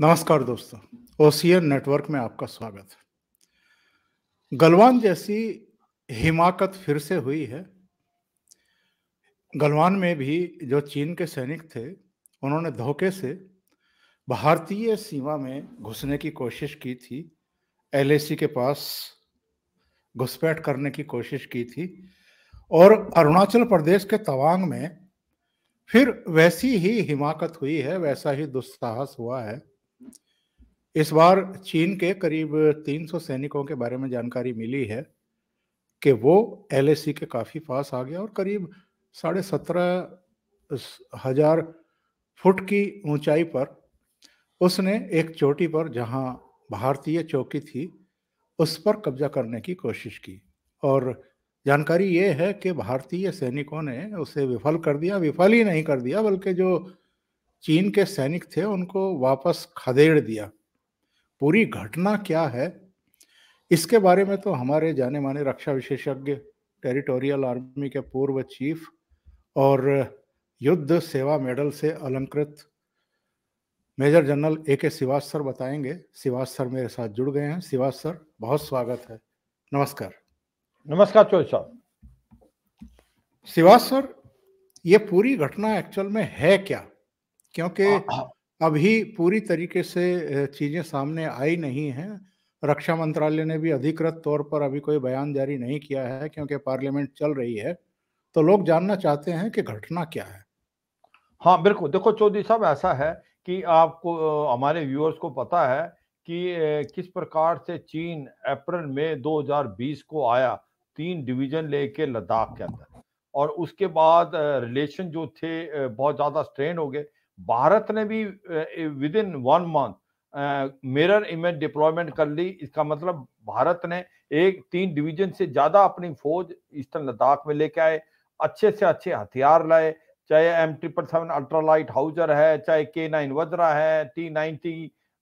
नमस्कार दोस्तों OCN network में आपका स्वागत है गलवान जैसी हिमाकत फिर से हुई है गलवान में भी जो चीन के सैनिक थे उन्होंने धोखे से भारतीय सीमा में घुसने की कोशिश की थी एलएसी के पास घुसपैठ करने की कोशिश की थी और अरुणाचल प्रदेश के तवांग में फिर वैसी ही हिमाकत हुई है वैसा ही दुस्साहस हुआ है इस बार चीन के करीब 300 सैनिकों के बारे में जानकारी मिली है कि वो एल के काफ़ी पास आ गया और करीब साढ़े सत्रह हजार फुट की ऊंचाई पर उसने एक चोटी पर जहां भारतीय चौकी थी उस पर कब्जा करने की कोशिश की और जानकारी ये है कि भारतीय सैनिकों ने उसे विफल कर दिया विफल ही नहीं कर दिया बल्कि जो चीन के सैनिक थे उनको वापस खदेड़ दिया पूरी घटना क्या है इसके बारे में तो हमारे जाने माने रक्षा विशेषज्ञ टेरिटोरियल आर्मी के पूर्व चीफ और युद्ध सेवा मेडल से अलंकृत मेजर जनरल ए के सिवास सर बताएंगे सिवास सर मेरे साथ जुड़ गए हैं सिवास सर बहुत स्वागत है नमस्कार नमस्कार चोल साहब सिवास सर ये पूरी घटना एक्चुअल में है क्या क्योंकि हाँ, हाँ। अभी पूरी तरीके से चीज़ें सामने आई नहीं हैं रक्षा मंत्रालय ने भी अधिकृत तौर पर अभी कोई बयान जारी नहीं किया है क्योंकि पार्लियामेंट चल रही है तो लोग जानना चाहते हैं कि घटना क्या है हाँ बिल्कुल देखो चौधरी साहब ऐसा है कि आपको हमारे व्यूअर्स को पता है कि किस प्रकार से चीन अप्रैल में 2020 को आया तीन डिवीजन लेके लद्दाख के अंदर और उसके बाद रिलेशन जो थे बहुत ज़्यादा स्ट्रेन हो गए भारत ने भी within one month mirror image deployment कर ली इसका मतलब भारत ने एक तीन डिवीजन से ज्यादा अपनी फौज ईस्टर्न लद्दाख में लेके आए अच्छे से अच्छे हथियार लाए चाहे M triple seven ultralight howitzer है चाहे के नाइन वज्रा है टी नाइनटी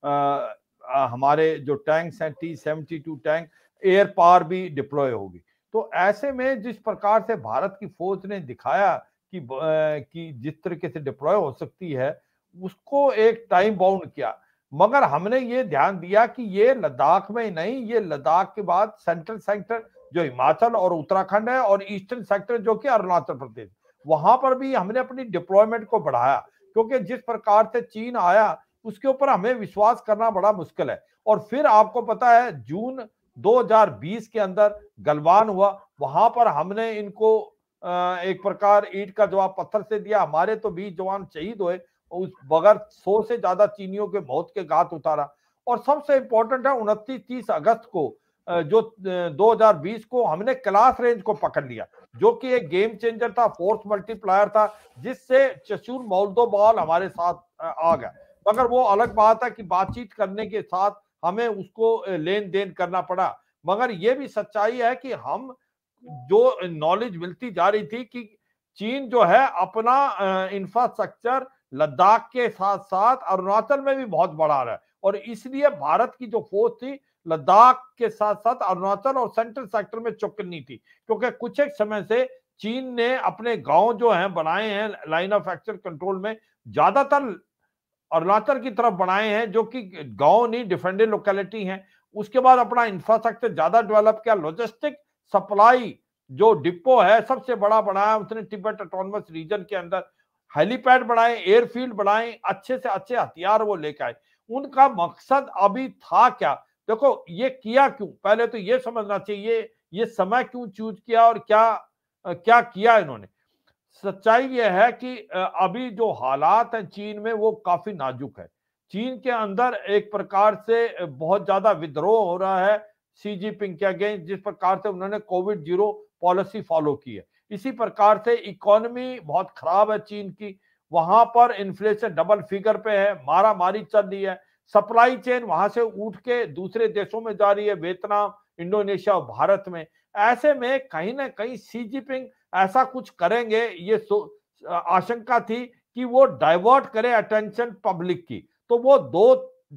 हमारे जो टैंक्स हैं T seventy two tank air पार भी डिप्लॉय होगी तो ऐसे में जिस प्रकार से भारत की फौज ने दिखाया की की जिस तरीके से डिप्लॉय हो सकती है उसको एक टाइम बाउंड किया मगर हमने ये ध्यान दिया कि ये लद्दाख में नहीं ये लद्दाख के बाद सेंट्रल सेक्टर जो हिमाचल और उत्तराखंड है और ईस्टर्न सेक्टर जो कि अरुणाचल प्रदेश वहां पर भी हमने अपनी डिप्लॉयमेंट को बढ़ाया क्योंकि जिस प्रकार से चीन आया उसके ऊपर हमें विश्वास करना बड़ा मुश्किल है और फिर आपको पता है जून 2020 के अंदर गलवान हुआ वहां पर हमने इनको एक प्रकार ईट का जवाब पत्थर से दिया हमारे तो बीस जवान शहीद हुए उस बगैर सौ से ज्यादा चीनियों के मौत के घात उतारा और सबसे इंपॉर्टेंट है उनतीस तीस अगस्त को जो 2020 को हमने क्लास रेंज को पकड़ लिया जो कि एक गेम चेंजर था फोर्स मल्टीप्लायर था जिससे चशूर मौलदो बॉल हमारे साथ आ गया मगर वो अलग बात है कि बातचीत करने के साथ हमें उसको लेन देन करना पड़ा मगर ये भी सच्चाई है कि हम जो नॉलेज मिलती जा रही थी कि चीन जो है अपना इंफ्रास्ट्रक्चर लद्दाख के साथ साथ अरुणाचल में भी बहुत बढ़ा रहा है और इसलिए भारत की जो फोर्स थी लद्दाख के साथ साथ अरुणाचल और सेंट्रल सेक्टर में चुकनी थी क्योंकि कुछ एक समय से चीन ने अपने गांव जो हैं बनाए हैं लाइन ऑफ एक्शन कंट्रोल में ज्यादातर अरुणाचल की तरफ बनाए हैं जो कि गांव नहीं डिफेंडेड लोकेलिटी है उसके बाद अपना इंफ्रास्ट्रक्चर ज्यादा डेवलप किया लॉजिस्टिक सप्लाई जो डिपो है सबसे बड़ा बनाया उसने टिबेट ऑटोनमस रीजन के अंदर हेलीपैड बनाए एयरफील्ड बनाए अच्छे से अच्छे हथियार वो लेके आए उनका मकसद अभी था क्या देखो ये किया क्यों पहले तो ये समझना चाहिए ये समय क्यों चूज किया और क्या क्या किया इन्होंने सच्चाई यह है कि अभी जो हालात हैं चीन में वो काफी नाजुक है चीन के अंदर एक प्रकार से बहुत ज्यादा विद्रोह हो रहा है सी जी पिंग के अगेंस्ट जिस प्रकार से उन्होंने कोविड जीरो पॉलिसी फॉलो की है इसी प्रकार से इकोनॉमी बहुत खराब है चीन की वहां पर इन्फ्लेशन डबल फिगर पे है मारा मारी चल रही है सप्लाई चेन वहां से उठ के दूसरे देशों में जा रही है वियतनाम इंडोनेशिया और भारत में ऐसे में कहीं ना कहीं सी पिंग ऐसा कुछ करेंगे ये आशंका थी कि वो डाइवर्ट करे अटेंशन पब्लिक की तो वो दो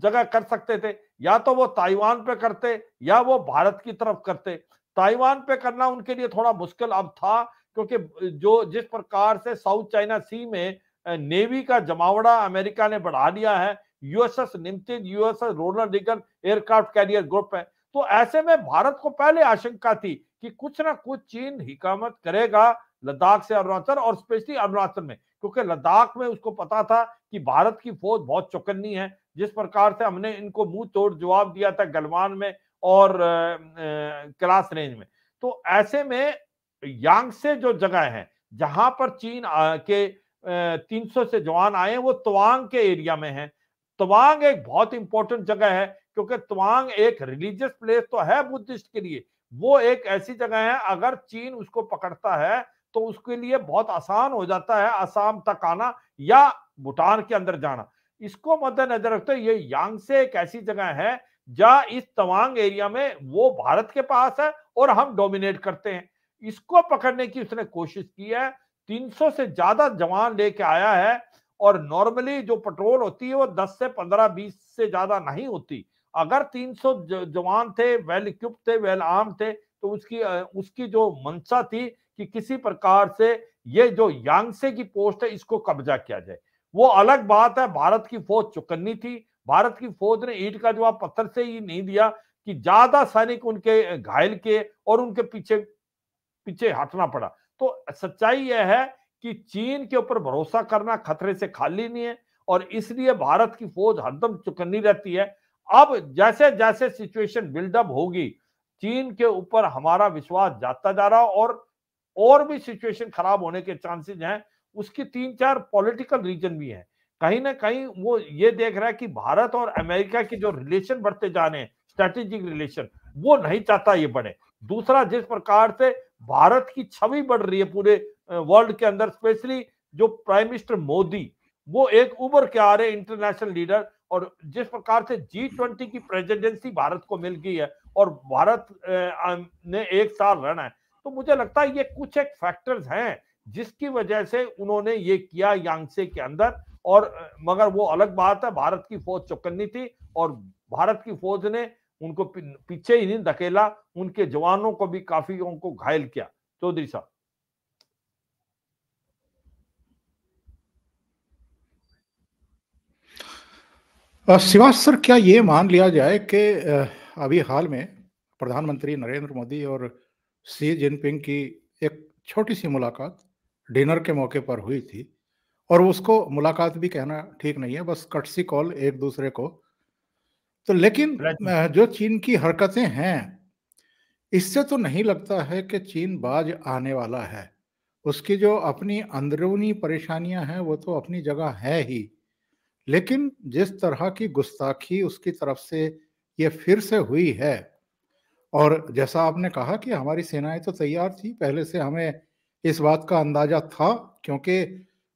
जगह कर सकते थे या तो वो ताइवान पे करते या वो भारत की तरफ करते ताइवान पे करना उनके लिए थोड़ा मुश्किल अब था क्योंकि जो जिस प्रकार से साउथ चाइना सी में नेवी का जमावड़ा अमेरिका ने बढ़ा लिया है यूएसएस निमतिज यूएसएस रोलर डिगर एयरक्राफ्ट कैरियर ग्रुप है तो ऐसे में भारत को पहले आशंका थी कि कुछ ना कुछ चीन हिकामत करेगा लद्दाख से अरुणाचल और स्पेशली अरुणाचल में क्योंकि लद्दाख में उसको पता था कि भारत की फौज बहुत चौकन्नी है जिस प्रकार से हमने इनको मुंह तोड़ जवाब दिया था गलवान में और क्लास रेंज में तो ऐसे में यांग से जो जगह है जहां पर चीन के 300 से जवान आए वो तवांग के एरिया में है तवांग एक बहुत इंपॉर्टेंट जगह है क्योंकि तवांग एक रिलीजियस प्लेस तो है बुद्धिस्ट के लिए वो एक ऐसी जगह है अगर चीन उसको पकड़ता है तो उसके लिए बहुत आसान हो जाता है आसाम तक आना या भूटान के अंदर जाना इसको मद्देनजर रखते ये यांग से एक ऐसी जगह है जहां इस तवांग एरिया में वो भारत के पास है और हम डोमिनेट करते हैं इसको पकड़ने की उसने कोशिश की है 300 से ज्यादा जवान लेके आया है और नॉर्मली जो पेट्रोल होती है वो 10 से 15 20 से ज्यादा नहीं होती अगर 300 जवान थे वेल इक्विप थे वेल आर्म थे तो उसकी उसकी जो मंशा थी कि किसी प्रकार से ये जो यांगसे की पोस्ट है इसको कब्जा किया जाए वो अलग बात है भारत की फौज चुकन्नी थी भारत की फौज ने ईट का जवाब पत्थर से ही नहीं दिया कि ज्यादा सैनिक उनके घायल के और उनके पीछे पीछे हटना पड़ा तो सच्चाई यह है कि चीन के ऊपर भरोसा करना खतरे से खाली नहीं है और इसलिए भारत की फौज हरदम चुकन्नी रहती है अब जैसे जैसे सिचुएशन बिल्डअप होगी चीन के ऊपर हमारा विश्वास जाता जा रहा और और भी सिचुएशन खराब होने के चांसेस हैं उसकी तीन चार पॉलिटिकल रीजन भी हैं कहीं ना कहीं वो ये देख रहा है कि भारत और अमेरिका के जो रिलेशन बढ़ते जा रहे हैं स्ट्रेटेजिक रिलेशन वो नहीं चाहता ये बढ़े दूसरा जिस प्रकार से भारत की छवि बढ़ रही है पूरे वर्ल्ड के अंदर स्पेशली जो प्राइम मिनिस्टर मोदी वो एक उबर के आ रहे इंटरनेशनल लीडर और जिस प्रकार से जी ट्वेंटी की प्रेजिडेंसी भारत को मिल गई है और भारत ने एक साल रहना है तो मुझे लगता है ये कुछ एक फैक्टर्स हैं जिसकी वजह से उन्होंने ये किया यांगसे के अंदर और मगर वो अलग बात है भारत की फौज चौकन्नी थी और भारत की फौज ने उनको पीछे ही नहीं धकेला उनके जवानों को भी काफी उनको घायल किया चौधरी साहब शिवास सर क्या ये मान लिया जाए कि अभी हाल में प्रधानमंत्री नरेंद्र मोदी और सी जिनपिंग की एक छोटी सी मुलाकात डिनर के मौके पर हुई थी और उसको मुलाकात भी कहना ठीक नहीं है बस कटसी कॉल एक दूसरे को तो लेकिन जो चीन की हरकतें हैं इससे तो नहीं लगता है कि चीन बाज आने वाला है उसकी जो अपनी अंदरूनी परेशानियां हैं वो तो अपनी जगह है ही लेकिन जिस तरह की गुस्ताखी उसकी तरफ से ये फिर से हुई है और जैसा आपने कहा कि हमारी सेनाएं तो तैयार थी पहले से हमें इस बात का अंदाजा था क्योंकि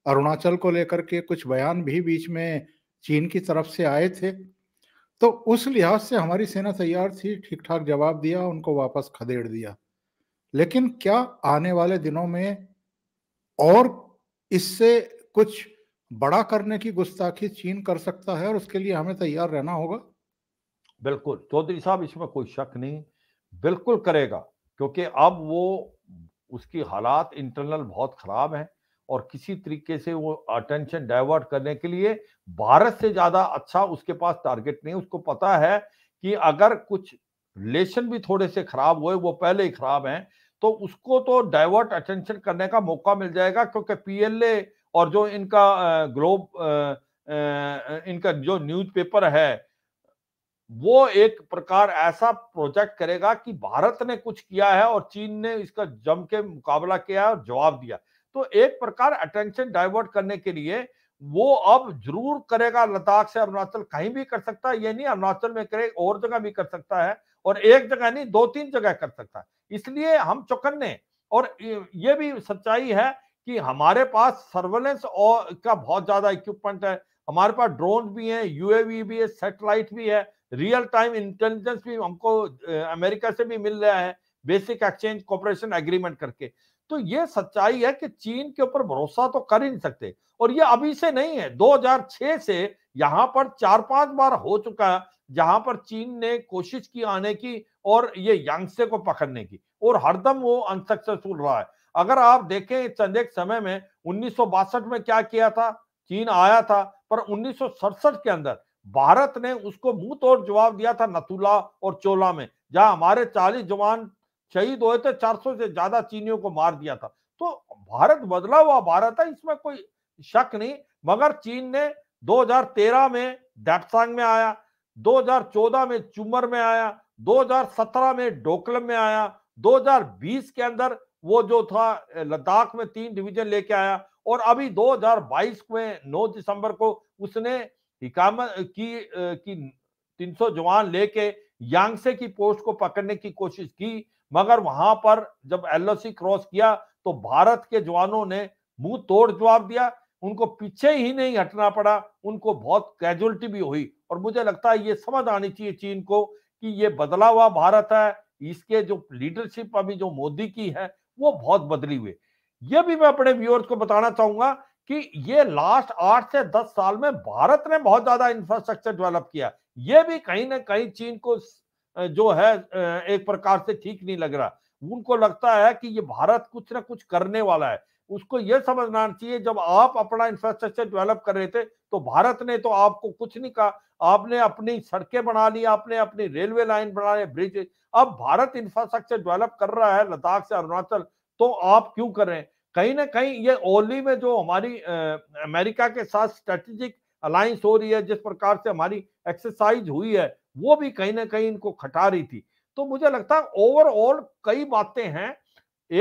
अरुणाचल को लेकर के कुछ बयान भी बीच में चीन की तरफ से आए थे तो उस लिहाज से हमारी सेना तैयार थी ठीक ठाक जवाब दिया उनको वापस खदेड़ दिया लेकिन क्या आने वाले दिनों में और इससे कुछ बड़ा करने की गुस्ताखी चीन कर सकता है और उसके लिए हमें तैयार रहना होगा बिल्कुल चौधरी साहब इसमें कोई शक नहीं बिल्कुल करेगा क्योंकि अब वो उसकी हालात इंटरनल बहुत खराब है और किसी तरीके से वो अटेंशन डाइवर्ट करने के लिए भारत से ज़्यादा अच्छा उसके पास टारगेट नहीं उसको पता है कि अगर कुछ रिलेशन भी थोड़े से खराब हुए वो पहले ही खराब हैं तो उसको तो डाइवर्ट अटेंशन करने का मौका मिल जाएगा क्योंकि पीएलए और जो इनका ग्लोब इनका जो न्यूज़पेपर है वो एक प्रकार ऐसा प्रोजेक्ट करेगा कि भारत ने कुछ किया है और चीन ने इसका जम के मुकाबला किया और जवाब दिया तो एक प्रकार अटेंशन डाइवर्ट करने के लिए वो अब जरूर करेगा लद्दाख से अरुणाचल कहीं भी कर सकता है ये नहीं अरुणाचल में करे और जगह भी कर सकता है और एक जगह नहीं दो तीन जगह कर सकता है इसलिए हम चौकन्ने और ये भी सच्चाई है कि हमारे पास सर्वेलेंस और का बहुत ज्यादा इक्विपमेंट है हमारे पास ड्रोन भी है यूएवी भी है सेटेलाइट भी है रियल टाइम इंटेलिजेंस भी हमको अमेरिका से भी मिल रहा है बेसिक एक्सचेंज कॉपरेशन एग्रीमेंट करके तो ये सच्चाई है कि चीन के ऊपर भरोसा तो कर ही नहीं सकते और ये अभी से नहीं है 2006 से यहाँ पर चार पांच बार हो चुका है जहां पर चीन ने कोशिश की आने की और ये यांगसे को पकड़ने की और हरदम वो अनसक्सेसफुल रहा है अगर आप देखें चंद एक समय में उन्नीस में क्या किया था चीन आया था पर उन्नीस के अंदर भारत ने उसको मुंह तोड़ जवाब दिया था नथुला और चोला में जहां हमारे चालीस जवान शहीद हुए थे सौ से ज्यादा चीनियों को मार दिया था तो भारत बदला हुआ भारत है इसमें कोई शक नहीं मगर चीन ने 2013 में डेपसांग में आया 2014 में चुमर में आया 2017 में डोकलम में आया 2020 के अंदर वो जो था लद्दाख में तीन डिवीजन लेके आया और अभी 2022 में 9 दिसंबर को उसने हिकामत की की 300 जवान लेके यांगसे की पोस्ट को पकड़ने की कोशिश की मगर वहां पर जब एलओसी क्रॉस किया तो भारत के जवानों ने मुंह तोड़ जवाब दिया उनको पीछे ही नहीं हटना पड़ा उनको बहुत कैजुअलिटी भी हुई और मुझे लगता है ये समझ आनी चाहिए चीन को कि ये बदला हुआ भारत है इसके जो लीडरशिप अभी जो मोदी की है वो बहुत बदली हुई ये भी मैं अपने व्यूअर्स को बताना चाहूंगा कि ये लास्ट आठ से दस साल में भारत ने बहुत ज्यादा इंफ्रास्ट्रक्चर डेवलप किया ये भी कहीं ना कहीं चीन को जो है एक प्रकार से ठीक नहीं लग रहा उनको लगता है कि ये भारत कुछ ना कुछ करने वाला है उसको ये समझना चाहिए जब आप अपना इंफ्रास्ट्रक्चर डेवलप कर रहे थे तो भारत ने तो आपको कुछ नहीं कहा आपने अपनी सड़कें बना ली आपने अपनी रेलवे लाइन बना ली ब्रिज अब भारत इंफ्रास्ट्रक्चर डेवलप कर रहा है लद्दाख से अरुणाचल तो आप क्यों कर रहे हैं कहीं ना कहीं ये ओली में जो हमारी अमेरिका के साथ स्ट्रेटेजिक अलायंस हो रही है जिस प्रकार से हमारी एक्सरसाइज हुई है वो भी कहीं ना कहीं इनको खटा रही थी तो मुझे लगता है ओवरऑल कई बातें हैं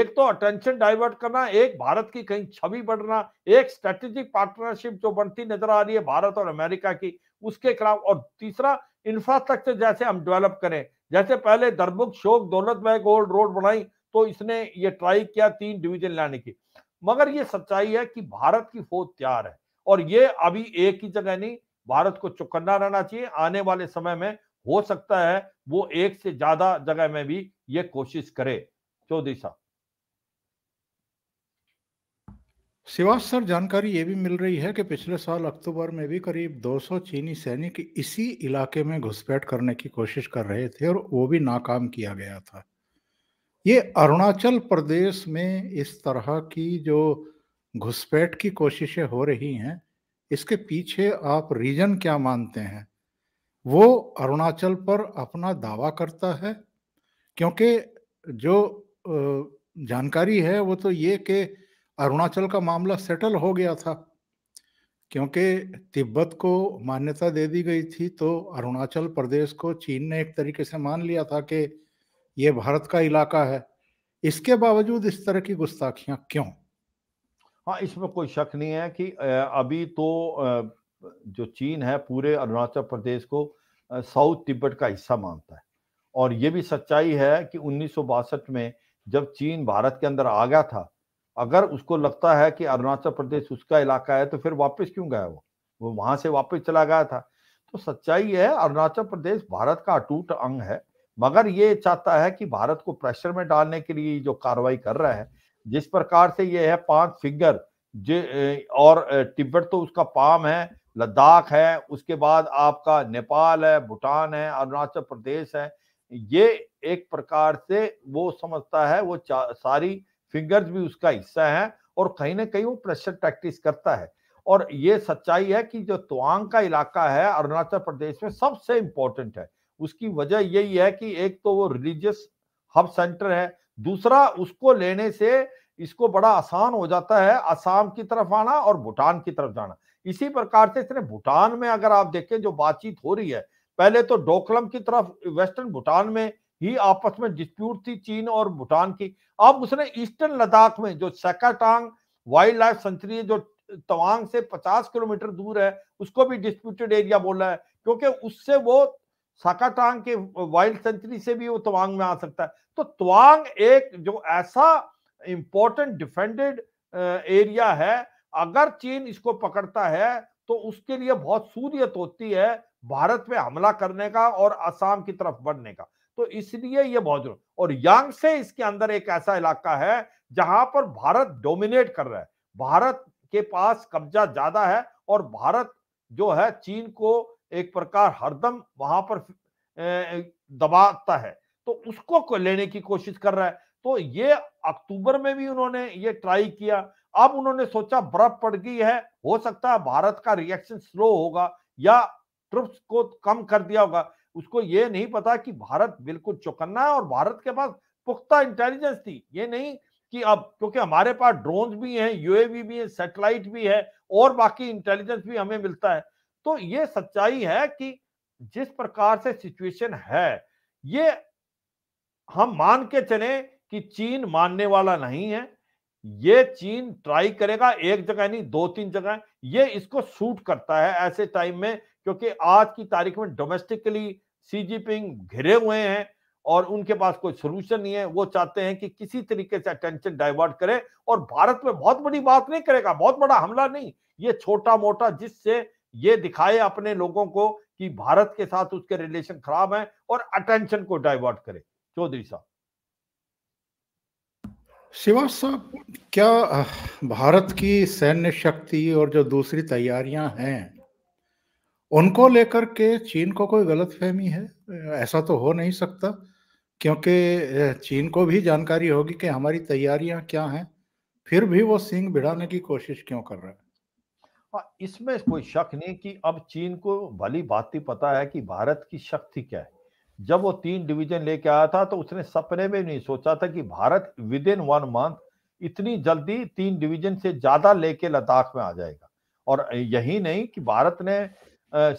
एक तो अटेंशन डाइवर्ट करना एक भारत की कहीं छवि बढ़ना एक स्ट्रेटेजिक पार्टनरशिप जो बनती नजर आ रही है भारत और अमेरिका की उसके खिलाफ और तीसरा इंफ्रास्ट्रक्चर जैसे हम डेवलप करें जैसे पहले दरमुख शोक दौलत में गोल्ड रोड बनाई तो इसने ये ट्राई किया तीन डिवीजन लाने की मगर ये सच्चाई है कि भारत की फौज तैयार है और ये अभी एक ही जगह नहीं भारत को चुकन्ना रहना चाहिए आने वाले समय में हो सकता है वो एक से ज्यादा जगह में भी ये कोशिश करे चौधरी साहब शिवास सर जानकारी ये भी मिल रही है कि पिछले साल अक्टूबर में भी करीब 200 चीनी सैनिक इसी इलाके में घुसपैठ करने की कोशिश कर रहे थे और वो भी नाकाम किया गया था ये अरुणाचल प्रदेश में इस तरह की जो घुसपैठ की कोशिशें हो रही हैं इसके पीछे आप रीजन क्या मानते हैं वो अरुणाचल पर अपना दावा करता है क्योंकि जो जानकारी है वो तो ये कि अरुणाचल का मामला सेटल हो गया था क्योंकि तिब्बत को मान्यता दे दी गई थी तो अरुणाचल प्रदेश को चीन ने एक तरीके से मान लिया था कि ये भारत का इलाका है इसके बावजूद इस तरह की गुस्ताखियां क्यों हाँ इसमें कोई शक नहीं है कि अभी तो जो चीन है पूरे अरुणाचल प्रदेश को साउथ तिब्बत का हिस्सा मानता है और ये भी सच्चाई है कि उन्नीस में जब चीन भारत के अंदर आ गया था अगर उसको लगता है कि अरुणाचल प्रदेश उसका इलाका है तो फिर वापस क्यों गया वो वो वहां से वापस चला गया था तो सच्चाई है अरुणाचल प्रदेश भारत का अटूट अंग है मगर ये चाहता है कि भारत को प्रेशर में डालने के लिए जो कार्रवाई कर रहा है जिस प्रकार से ये है पांच फिंगर और तिब्बत तो उसका पाम है लद्दाख है उसके बाद आपका नेपाल है भूटान है अरुणाचल प्रदेश है ये एक प्रकार से वो समझता है वो सारी फिंगर्स भी उसका हिस्सा है और कहीं ना कहीं वो प्रेशर प्रैक्टिस करता है और ये सच्चाई है कि जो तुआंग का इलाका है अरुणाचल प्रदेश में सबसे इम्पोर्टेंट है उसकी वजह यही है कि एक तो वो रिलीजियस हब सेंटर है दूसरा उसको लेने से इसको बड़ा आसान हो जाता है असम की तरफ आना और भूटान की तरफ जाना इसी प्रकार से इसने भूटान में अगर आप देखें जो बातचीत हो रही है पहले तो डोकलम की तरफ वेस्टर्न भूटान में ही आपस में डिस्प्यूट थी चीन और भूटान की अब उसने ईस्टर्न लद्दाख में जो सेकाटांग वाइल्ड लाइफ सेंचुरी जो तवांग से 50 किलोमीटर दूर है उसको भी डिस्प्यूटेड एरिया बोला है क्योंकि उससे वो साकाटांग के वाइल्ड सेंचुरी से भी वो तवांग में आ सकता है तो तवांग एक जो ऐसा इंपॉर्टेंट डिफेंडेड एरिया है अगर चीन इसको पकड़ता है तो उसके लिए बहुत सूरियत होती है भारत पे हमला करने का और आसाम की तरफ बढ़ने का तो इसलिए ये बहुत जरूर और यांग से इसके अंदर एक ऐसा इलाका है जहां पर भारत डोमिनेट कर रहा है भारत के पास कब्जा ज्यादा है और भारत जो है चीन को एक प्रकार हरदम वहां पर दबाता है तो उसको लेने की कोशिश कर रहा है तो ये अक्टूबर में भी उन्होंने ये ट्राई किया अब उन्होंने सोचा बर्फ पड़ गई है हो सकता है भारत का रिएक्शन स्लो होगा या ट्रिप्स को कम कर दिया होगा उसको ये नहीं पता कि भारत बिल्कुल चौकन्ना है और भारत के पास पुख्ता इंटेलिजेंस थी ये नहीं कि अब क्योंकि हमारे पास ड्रोन भी हैं यूएवी भी है सैटेलाइट भी है और बाकी इंटेलिजेंस भी हमें मिलता है तो ये सच्चाई है कि जिस प्रकार से सिचुएशन है ये हम मान के चले कि चीन मानने वाला नहीं है ये चीन ट्राई करेगा एक जगह नहीं दो तीन जगह ये इसको सूट करता है ऐसे टाइम में क्योंकि आज की तारीख में डोमेस्टिकली सी जिनपिंग घिरे हुए हैं और उनके पास कोई सोल्यूशन नहीं है वो चाहते हैं कि किसी तरीके से अटेंशन डाइवर्ट करें और भारत में बहुत बड़ी बात नहीं करेगा बहुत बड़ा हमला नहीं ये छोटा मोटा जिससे ये दिखाए अपने लोगों को कि भारत के साथ उसके रिलेशन खराब है और अटेंशन को डाइवर्ट करे चौधरी साहब शिवा साहब क्या भारत की सैन्य शक्ति और जो दूसरी तैयारियां हैं उनको लेकर के चीन को कोई गलत फहमी है ऐसा तो हो नहीं सकता क्योंकि चीन को भी जानकारी होगी कि हमारी तैयारियां क्या हैं फिर भी वो सिंह भिड़ाने की कोशिश क्यों कर रहा है हाँ, इसमें कोई शक नहीं कि अब चीन को भली ही पता है कि भारत की शक्ति क्या है जब वो तीन डिवीजन लेके आया था तो उसने सपने में नहीं सोचा था कि Bharat within one month इतनी जल्दी तीन डिवीजन से ज्यादा लेके लद्दाख में आ जाएगा और यही नहीं कि भारत ने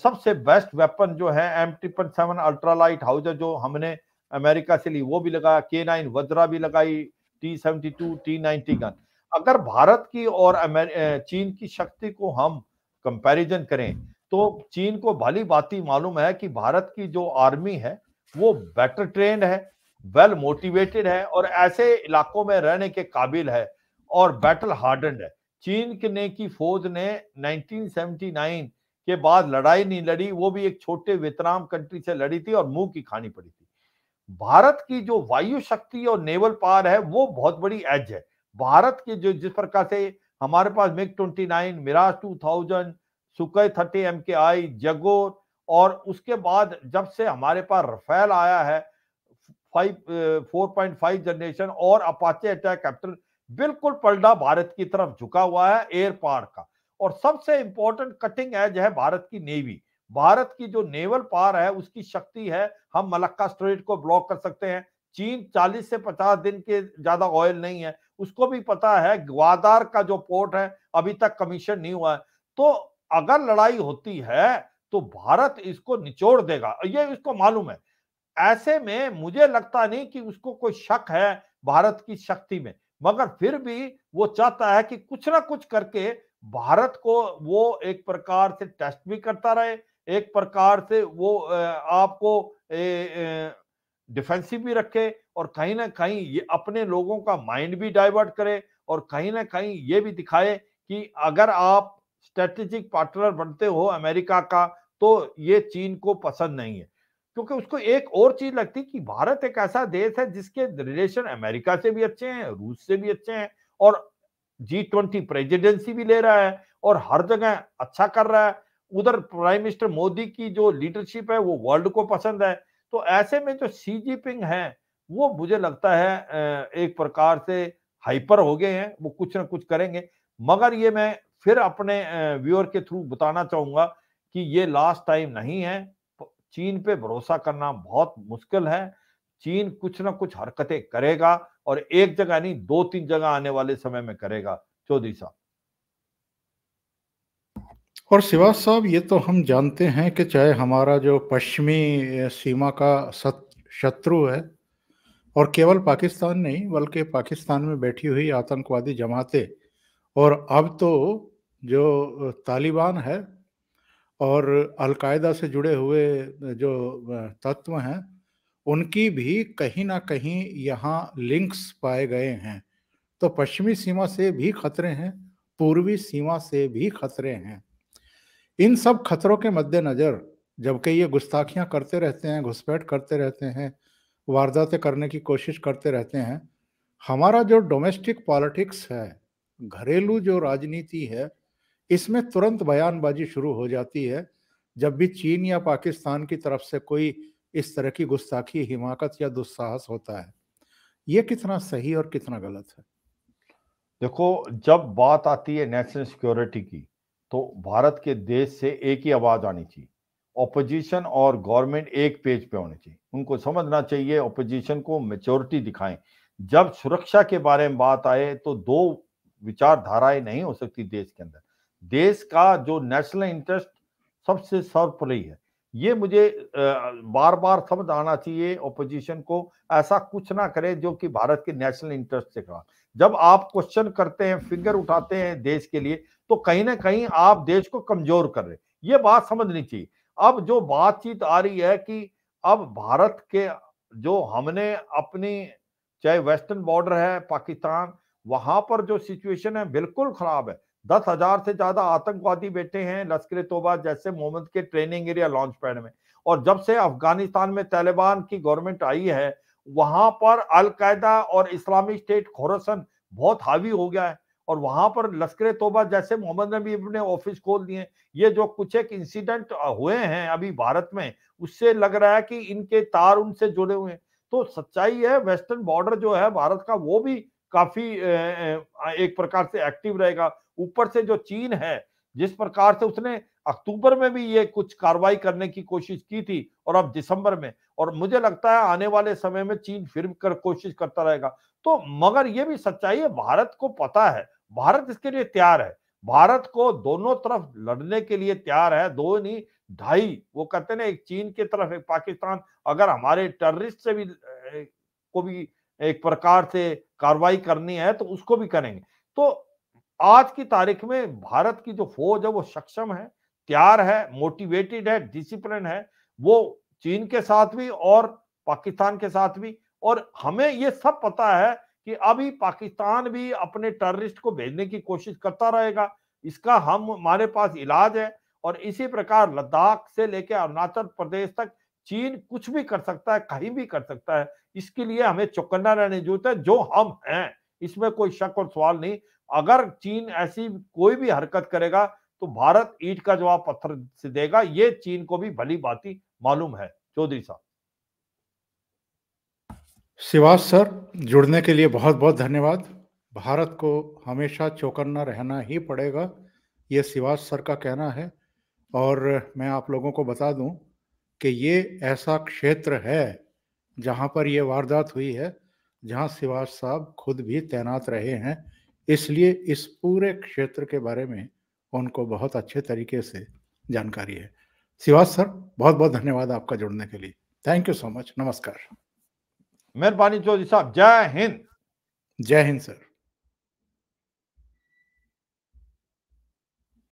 सबसे बेस्ट वेपन जो है M triple seven ultralight howitzer जो हमने अमेरिका से ली वो भी लगाया के नाइन वज्रा भी लगाई T seventy two T ninety gun अगर भारत की और चीन की शक्ति को हम कंपैरिजन करें तो चीन को भली बाती मालूम है कि भारत की जो आर्मी है वो बेटर ट्रेन है वेल मोटिवेटेड है और ऐसे इलाकों में रहने के काबिल है और बैटल हार्डेंड है चीन के ने की फौज ने 1979 के बाद लड़ाई नहीं लड़ी वो भी एक छोटे वितराम कंट्री से लड़ी थी और मुंह की खानी पड़ी थी भारत की जो वायु शक्ति और नेवल पावर है वो बहुत बड़ी एज है भारत के जो जिस प्रकार से हमारे पास MiG nine Mirage thousand Sukhoi thirty M K I Jaguar और उसके बाद जब से हमारे पास रफेल आया है five four point five generation और अपाचे अटैक कैप्टन बिल्कुल पलडा भारत की तरफ झुका हुआ है एयर पार का और सबसे इंपॉर्टेंट कटिंग एज है भारत की नेवी भारत की जो नेवल पार है उसकी शक्ति है हम मलक्का स्ट्रेट को ब्लॉक कर सकते हैं चीन 40 से 50 दिन के ज्यादा ऑयल नहीं है उसको भी पता है ग्वादार का जो पोर्ट है अभी तक कमीशन नहीं हुआ है तो अगर लड़ाई होती है तो भारत इसको निचोड़ देगा ये इसको मालूम है ऐसे में मुझे लगता नहीं कि उसको कोई शक है भारत की शक्ति में मगर फिर भी वो चाहता है कि कुछ ना कुछ करके भारत को वो एक प्रकार से टेस्ट भी करता रहे एक प्रकार से वो आपको ए, ए, डिफेंसिव भी रखे और कहीं ना कहीं ये अपने लोगों का माइंड भी डाइवर्ट करे और कहीं ना कहीं ये भी दिखाए कि अगर आप स्ट्रेटेजिक पार्टनर बनते हो अमेरिका का तो ये चीन को पसंद नहीं है क्योंकि उसको एक और चीज लगती कि भारत एक ऐसा देश है जिसके रिलेशन अमेरिका से भी अच्छे हैं रूस से भी अच्छे हैं और जी ट्वेंटी प्रेजिडेंसी भी ले रहा है और हर जगह अच्छा कर रहा है उधर प्राइम मिनिस्टर मोदी की जो लीडरशिप है वो वर्ल्ड को पसंद है तो ऐसे में जो सी जिनपिंग है वो मुझे लगता है एक प्रकार से हाइपर हो गए हैं वो कुछ ना कुछ करेंगे मगर ये मैं फिर अपने व्यूअर के थ्रू बताना चाहूंगा कि ये लास्ट टाइम नहीं है चीन पे भरोसा करना बहुत मुश्किल है चीन कुछ ना कुछ हरकतें करेगा और एक जगह नहीं दो तीन जगह आने वाले समय में करेगा चौधरी साहब और शिवाज साहब ये तो हम जानते हैं कि चाहे हमारा जो पश्चिमी सीमा का सत, शत्रु है और केवल पाकिस्तान नहीं बल्कि पाकिस्तान में बैठी हुई आतंकवादी जमातें और अब तो जो तालिबान है और अलकायदा से जुड़े हुए जो तत्व हैं उनकी भी कहीं ना कहीं यहाँ लिंक्स पाए गए हैं तो पश्चिमी सीमा से भी खतरे हैं पूर्वी सीमा से भी खतरे हैं इन सब खतरों के मद्देनज़र जबकि ये गुस्ताखियाँ करते रहते हैं घुसपैठ करते रहते हैं वारदातें करने की कोशिश करते रहते हैं हमारा जो डोमेस्टिक पॉलिटिक्स है घरेलू जो राजनीति है इसमें तुरंत बयानबाजी शुरू हो जाती है जब भी चीन या पाकिस्तान की तरफ से कोई इस तरह की गुस्ताखी हिमाकत या दुस्साहस होता है ये कितना सही और कितना गलत है देखो जब बात आती है नेशनल सिक्योरिटी की तो भारत के देश से एक ही आवाज़ आनी चाहिए ऑपोजिशन और गवर्नमेंट एक पेज पे होने चाहिए उनको समझना चाहिए ऑपोजिशन को मेच्योरिटी दिखाएं जब सुरक्षा के बारे में बात आए तो दो विचारधाराएं नहीं हो सकती देश के अंदर देश का जो नेशनल इंटरेस्ट सबसे सर्वप्रिय है ये मुझे बार बार समझ आना चाहिए ओपोजिशन को ऐसा कुछ ना करे जो कि भारत के नेशनल इंटरेस्ट से खराब जब आप क्वेश्चन करते हैं फिंगर उठाते हैं देश के लिए तो कहीं ना कहीं आप देश को कमजोर कर रहे ये बात समझनी चाहिए अब जो बातचीत आ रही है कि अब भारत के जो हमने अपनी चाहे वेस्टर्न बॉर्डर है पाकिस्तान वहां पर जो सिचुएशन है बिल्कुल खराब है दस हजार से ज्यादा आतंकवादी बैठे हैं लश्कर तोबा जैसे मोहम्मद के ट्रेनिंग एरिया लॉन्च पैड में और जब से अफगानिस्तान में तालिबान की गवर्नमेंट आई है वहां पर अलकायदा और इस्लामी स्टेट खोरसन बहुत हावी हो गया है और वहां पर लश्कर तोबा जैसे मोहम्मद नबी अपने ऑफिस खोल दिए ये जो कुछ एक इंसिडेंट हुए हैं अभी भारत में उससे लग रहा है कि इनके तार उनसे जुड़े हुए हैं तो सच्चाई है वेस्टर्न बॉर्डर जो है भारत का वो भी काफी एक प्रकार से एक्टिव रहेगा ऊपर से जो चीन है जिस प्रकार से उसने अक्टूबर में भी ये कुछ कार्रवाई करने की कोशिश की थी और अब दिसंबर में और मुझे लगता है आने वाले समय में चीन फिर कर कोशिश करता रहेगा तो मगर ये भी सच्चाई है भारत को पता है भारत इसके लिए तैयार है भारत को दोनों तरफ लड़ने के लिए तैयार है दो नहीं ढाई वो कहते ना एक चीन की तरफ एक पाकिस्तान अगर हमारे टेररिस्ट से भी को भी एक प्रकार से कार्रवाई करनी है तो उसको भी करेंगे तो आज की तारीख में भारत की जो फौज है वो सक्षम है तैयार है मोटिवेटेड है डिसिप्लिन है वो चीन के साथ भी और पाकिस्तान के साथ भी और हमें ये सब पता है कि अभी पाकिस्तान भी अपने टेररिस्ट को भेजने की कोशिश करता रहेगा इसका हम हमारे पास इलाज है और इसी प्रकार लद्दाख से लेकर अरुणाचल प्रदेश तक चीन कुछ भी कर सकता है कहीं भी कर सकता है इसके लिए हमें चौकन्ना रहने जरूरत है जो हम हैं इसमें कोई शक और सवाल नहीं अगर चीन ऐसी कोई भी हरकत करेगा तो भारत ईट का जवाब पत्थर से देगा ये चीन को भी भली बाती मालूम है चौधरी साहब शिवास सर जुड़ने के लिए बहुत बहुत धन्यवाद भारत को हमेशा चौकन्ना रहना ही पड़ेगा ये शिवास सर का कहना है और मैं आप लोगों को बता दूं कि ये ऐसा क्षेत्र है जहां पर ये वारदात हुई है जहां शिवास साहब खुद भी तैनात रहे हैं इसलिए इस पूरे क्षेत्र के बारे में उनको बहुत अच्छे तरीके से जानकारी है शिवास सर बहुत बहुत धन्यवाद आपका जुड़ने के लिए थैंक यू सो मच नमस्कार मेहरबानी चौधरी साहब जय हिंद जय हिंद सर